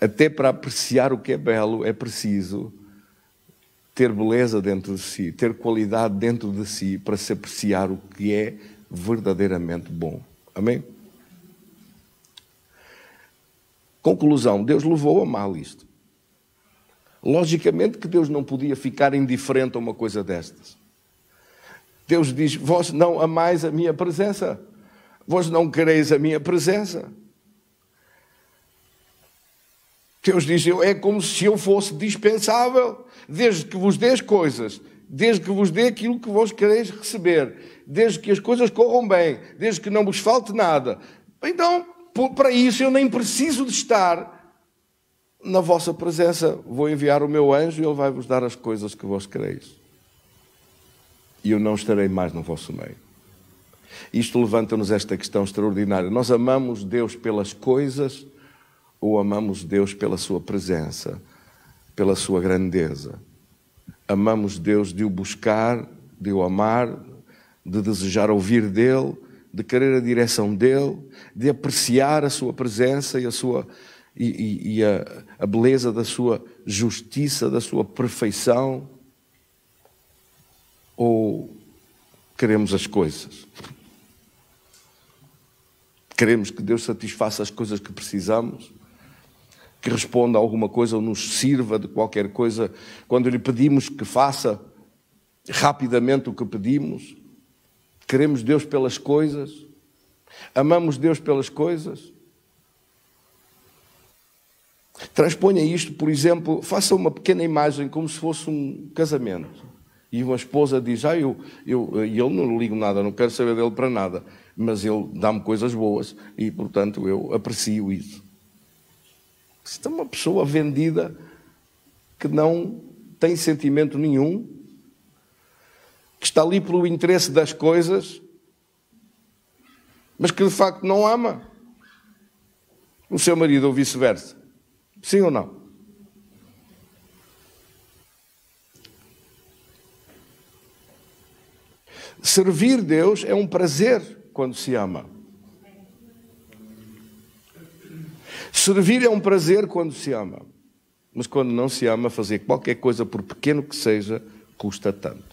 Até para apreciar o que é belo é preciso ter beleza dentro de si, ter qualidade dentro de si para se apreciar o que é verdadeiramente bom. Amém? Conclusão: Deus levou a mal isto. Logicamente que Deus não podia ficar indiferente a uma coisa destas. Deus diz: Vós não amais a minha presença, vós não quereis a minha presença. Deus diz: é como se eu fosse dispensável, desde que vos dê as coisas, desde que vos dê aquilo que vós quereis receber, desde que as coisas corram bem, desde que não vos falte nada. Então, para isso eu nem preciso de estar na vossa presença. Vou enviar o meu anjo e ele vai vos dar as coisas que vós quereis. E eu não estarei mais no vosso meio. Isto levanta-nos esta questão extraordinária. Nós amamos Deus pelas coisas ou amamos Deus pela Sua presença, pela Sua grandeza. Amamos Deus de o buscar, de o amar, de desejar ouvir dEle, de querer a direção dEle, de apreciar a Sua presença e a Sua. E, e, e a, a beleza da sua justiça, da sua perfeição, ou queremos as coisas? Queremos que Deus satisfaça as coisas que precisamos? que responda a alguma coisa ou nos sirva de qualquer coisa, quando lhe pedimos que faça rapidamente o que pedimos, queremos Deus pelas coisas, amamos Deus pelas coisas. Transponha isto, por exemplo, faça uma pequena imagem como se fosse um casamento. E uma esposa diz: Ah, eu, eu, eu não ligo nada, não quero saber dele para nada, mas ele dá-me coisas boas e, portanto, eu aprecio isso. Você é uma pessoa vendida que não tem sentimento nenhum, que está ali pelo interesse das coisas, mas que de facto não ama o seu marido ou vice-versa. Sim ou não? Servir Deus é um prazer quando se ama. Servir é um prazer quando se ama, mas quando não se ama, fazer qualquer coisa, por pequeno que seja, custa tanto.